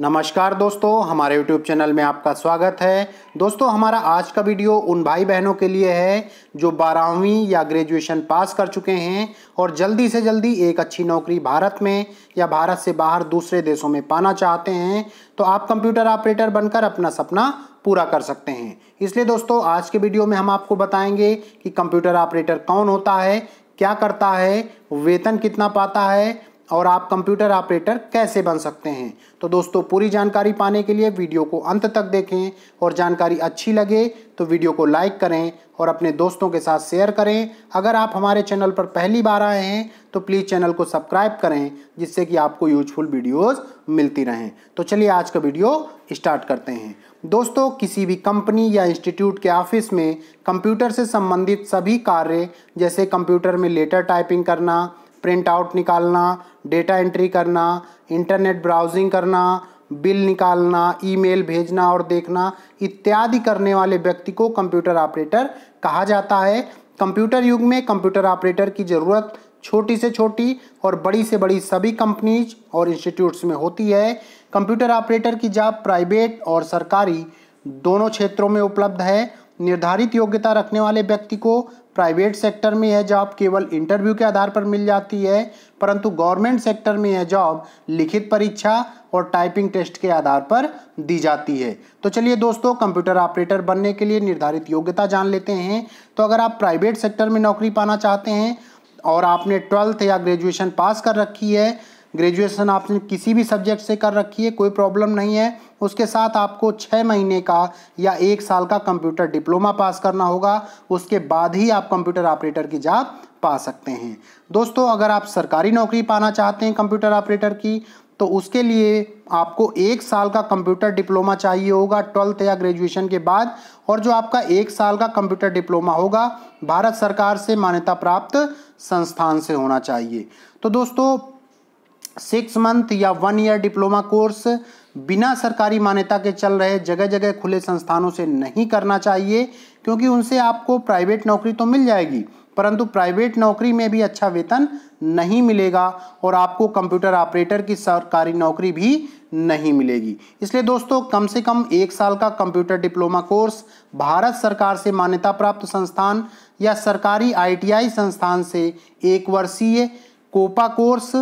नमस्कार दोस्तों हमारे YouTube चैनल में आपका स्वागत है दोस्तों हमारा आज का वीडियो उन भाई बहनों के लिए है जो बारहवीं या ग्रेजुएशन पास कर चुके हैं और जल्दी से जल्दी एक अच्छी नौकरी भारत में या भारत से बाहर दूसरे देशों में पाना चाहते हैं तो आप कंप्यूटर ऑपरेटर बनकर अपना सपना पूरा कर सकते हैं इसलिए दोस्तों आज के वीडियो में हम आपको बताएंगे कि कंप्यूटर ऑपरेटर कौन होता है क्या करता है वेतन कितना पाता है और आप कंप्यूटर ऑपरेटर कैसे बन सकते हैं तो दोस्तों पूरी जानकारी पाने के लिए वीडियो को अंत तक देखें और जानकारी अच्छी लगे तो वीडियो को लाइक करें और अपने दोस्तों के साथ शेयर करें अगर आप हमारे चैनल पर पहली बार आए हैं तो प्लीज़ चैनल को सब्सक्राइब करें जिससे कि आपको यूजफुल वीडियोज़ मिलती रहें तो चलिए आज का वीडियो स्टार्ट करते हैं दोस्तों किसी भी कंपनी या इंस्टीट्यूट के ऑफिस में कंप्यूटर से संबंधित सभी कार्य जैसे कंप्यूटर में लेटर टाइपिंग करना प्रिंट आउट निकालना डेटा एंट्री करना इंटरनेट ब्राउजिंग करना बिल निकालना ईमेल भेजना और देखना इत्यादि करने वाले व्यक्ति को कंप्यूटर ऑपरेटर कहा जाता है कंप्यूटर युग में कंप्यूटर ऑपरेटर की ज़रूरत छोटी से छोटी और बड़ी से बड़ी सभी कंपनीज और इंस्टीट्यूट्स में होती है कंप्यूटर ऑपरेटर की जॉब प्राइवेट और सरकारी दोनों क्षेत्रों में उपलब्ध है निर्धारित योग्यता रखने वाले व्यक्ति को प्राइवेट सेक्टर में यह जॉब केवल इंटरव्यू के आधार पर मिल जाती है परंतु गवर्नमेंट सेक्टर में यह जॉब लिखित परीक्षा और टाइपिंग टेस्ट के आधार पर दी जाती है तो चलिए दोस्तों कंप्यूटर ऑपरेटर बनने के लिए निर्धारित योग्यता जान लेते हैं तो अगर आप प्राइवेट सेक्टर में नौकरी पाना चाहते हैं और आपने ट्वेल्थ या ग्रेजुएशन पास कर रखी है ग्रेजुएशन आपने किसी भी सब्जेक्ट से कर रखी है कोई प्रॉब्लम नहीं है उसके साथ आपको छः महीने का या एक साल का कंप्यूटर डिप्लोमा पास करना होगा उसके बाद ही आप कंप्यूटर ऑपरेटर की जॉब पा सकते हैं दोस्तों अगर आप सरकारी नौकरी पाना चाहते हैं कंप्यूटर ऑपरेटर की तो उसके लिए आपको एक साल का कंप्यूटर डिप्लोमा चाहिए होगा ट्वेल्थ या ग्रेजुएशन के बाद और जो आपका एक साल का कंप्यूटर डिप्लोमा होगा भारत सरकार से मान्यता प्राप्त संस्थान से होना चाहिए तो दोस्तों सिक्स मंथ या वन ईयर डिप्लोमा कोर्स बिना सरकारी मान्यता के चल रहे जगह जगह खुले संस्थानों से नहीं करना चाहिए क्योंकि उनसे आपको प्राइवेट नौकरी तो मिल जाएगी परंतु प्राइवेट नौकरी में भी अच्छा वेतन नहीं मिलेगा और आपको कंप्यूटर ऑपरेटर की सरकारी नौकरी भी नहीं मिलेगी इसलिए दोस्तों कम से कम एक साल का कंप्यूटर डिप्लोमा कोर्स भारत सरकार से मान्यता प्राप्त संस्थान या सरकारी आईटीआई संस्थान से एक वर्षीय कोपा कोर्स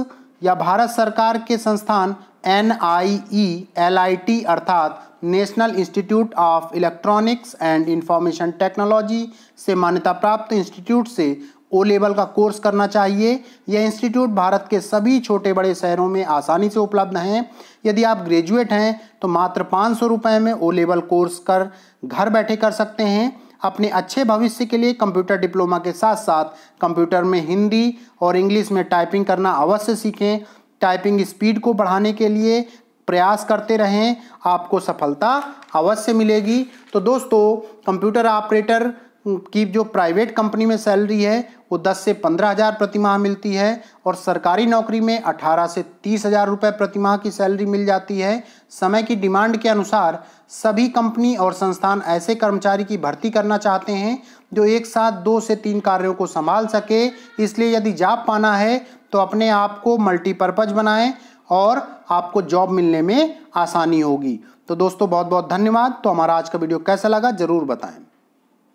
या भारत सरकार के संस्थान N I E L I T अर्थात national institute of electronics and information technology से मान्यता प्राप्त इंस्टीट्यूट से ओ लेवल का कोर्स करना चाहिए यह इंस्टीट्यूट भारत के सभी छोटे बड़े शहरों में आसानी से उपलब्ध हैं यदि आप ग्रेजुएट हैं तो मात्र पाँच सौ रुपये में ओ लेवल कोर्स कर घर बैठे कर सकते हैं अपने अच्छे भविष्य के लिए कंप्यूटर डिप्लोमा के साथ साथ कंप्यूटर में हिंदी और इंग्लिश में टाइपिंग करना अवश्य सीखें टाइपिंग स्पीड को बढ़ाने के लिए प्रयास करते रहें आपको सफलता अवश्य मिलेगी तो दोस्तों कंप्यूटर ऑपरेटर की जो प्राइवेट कंपनी में सैलरी है वो 10 से पंद्रह हज़ार प्रतिमाह मिलती है और सरकारी नौकरी में 18 से तीस हज़ार रुपये प्रतिमाह की सैलरी मिल जाती है समय की डिमांड के अनुसार सभी कंपनी और संस्थान ऐसे कर्मचारी की भर्ती करना चाहते हैं जो एक साथ दो से तीन कार्यों को संभाल सके इसलिए यदि जॉब पाना है तो अपने आप को मल्टीपर्पज़ बनाएँ और आपको जॉब मिलने में आसानी होगी तो दोस्तों बहुत बहुत धन्यवाद तो हमारा आज का वीडियो कैसा लगा ज़रूर बताएं